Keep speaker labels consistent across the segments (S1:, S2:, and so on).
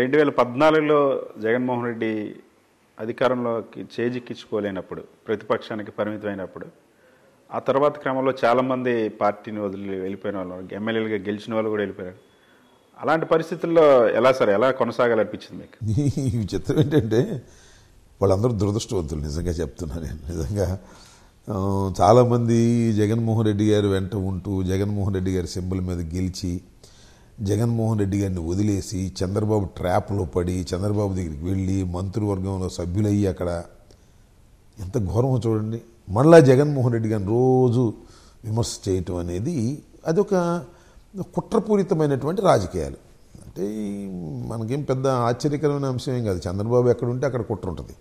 S1: రెండు వేల పద్నాలుగులో జగన్మోహన్ రెడ్డి అధికారంలోకి చేజిక్కించుకోలేనప్పుడు ప్రతిపక్షానికి పరిమితమైనప్పుడు ఆ తర్వాత క్రమంలో చాలామంది పార్టీని వదిలి వెళ్ళిపోయిన వాళ్ళు ఎమ్మెల్యేలుగా గెలిచిన వాళ్ళు కూడా వెళ్ళిపోయారు అలాంటి పరిస్థితుల్లో ఎలా సరే ఎలా కొనసాగాలనిపించింది మీకు
S2: ఈ చిత్రం ఏంటంటే వాళ్ళందరూ దురదృష్టవంతులు నిజంగా చెప్తున్నా నేను నిజంగా చాలామంది జగన్మోహన్ రెడ్డి గారు వెంట ఉంటూ జగన్మోహన్ రెడ్డి గారి సింబల్ మీద గెలిచి జగన్మోహన్ రెడ్డి గారిని వదిలేసి చంద్రబాబు ట్రాప్లో పడి చంద్రబాబు దగ్గరికి వెళ్ళి మంత్రివర్గంలో సభ్యులయ్యి అక్కడ ఎంత ఘోరమో చూడండి మళ్ళా జగన్మోహన్ రెడ్డి గారిని రోజు విమర్శ చేయటం అనేది అదొక కుట్రపూరితమైనటువంటి రాజకీయాలు అంటే మనకేం పెద్ద ఆశ్చర్యకరమైన అంశం ఏం కాదు చంద్రబాబు ఎక్కడ ఉంటే అక్కడ కుట్ర ఉంటుంది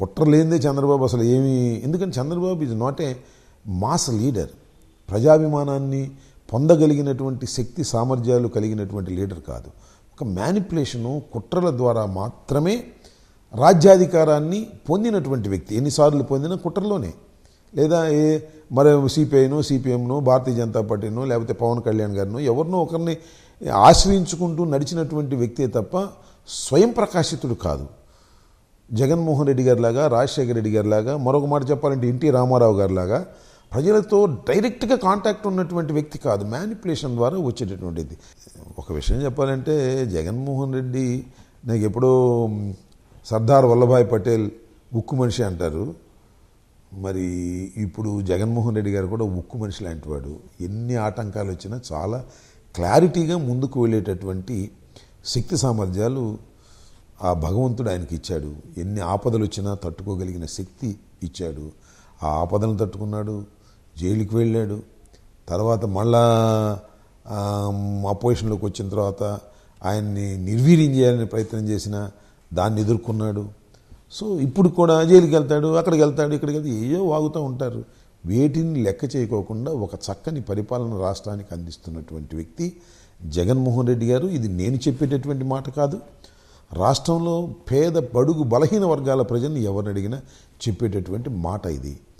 S2: కుట్ర లేనిదే చంద్రబాబు అసలు ఏమీ ఎందుకంటే Chandrababu is not a mass leader ప్రజాభిమానాన్ని పొందగలిగినటువంటి శక్తి సామర్థ్యాలు కలిగినటువంటి లీడర్ కాదు ఒక మ్యానిపులేషను కుట్రల ద్వారా మాత్రమే రాజ్యాధికారాన్ని పొందినటువంటి వ్యక్తి ఎన్నిసార్లు పొందిన కుట్రలోనే లేదా ఏ మరో సిపిఐనో సిపిఎంనో భారతీయ జనతా పార్టీనో లేకపోతే పవన్ కళ్యాణ్ గారినో ఎవరినో ఒకరిని ఆశ్రయించుకుంటూ నడిచినటువంటి వ్యక్తే తప్ప స్వయం ప్రకాశితుడు కాదు జగన్మోహన్ రెడ్డి గారిలాగా రాజశేఖర రెడ్డి గారిలాగా మరొక మాట చెప్పాలంటే ఎన్టీ రామారావు గారిలాగా ప్రజలతో డైరెక్ట్గా కాంటాక్ట్ ఉన్నటువంటి వ్యక్తి కాదు మ్యానిపులేషన్ ద్వారా వచ్చేటటువంటిది ఒక విషయం చెప్పాలంటే జగన్మోహన్ రెడ్డి నాకు ఎప్పుడో సర్దార్ వల్లభాయ్ పటేల్ ఉక్కు మనిషి అంటారు మరి ఇప్పుడు జగన్మోహన్ రెడ్డి గారు కూడా ఉక్కు మనిషి లాంటివాడు ఎన్ని ఆటంకాలు వచ్చినా చాలా క్లారిటీగా ముందుకు వెళ్ళేటటువంటి శక్తి సామర్థ్యాలు ఆ భగవంతుడు ఆయనకి ఇచ్చాడు ఎన్ని ఆపదలు వచ్చినా తట్టుకోగలిగిన శక్తి ఇచ్చాడు ఆ ఆపదలను తట్టుకున్నాడు జైలుకి వెళ్ళాడు తర్వాత మళ్ళా అపోజిషన్లోకి వచ్చిన తర్వాత ఆయన్ని నిర్వీర్యం చేయాలని ప్రయత్నం చేసిన దాన్ని ఎదుర్కొన్నాడు సో ఇప్పుడు కూడా జైలుకి వెళ్తాడు అక్కడికి వెళ్తాడు ఇక్కడికి వెళ్తే ఏయో వాగుతూ ఉంటారు వేటిని లెక్క చేయకోకుండా ఒక చక్కని పరిపాలన రాష్ట్రానికి అందిస్తున్నటువంటి వ్యక్తి జగన్మోహన్ రెడ్డి గారు ఇది నేను చెప్పేటటువంటి మాట కాదు రాష్ట్రంలో పేద బడుగు బలహీన వర్గాల ప్రజలను ఎవరిని అడిగినా చెప్పేటటువంటి మాట ఇది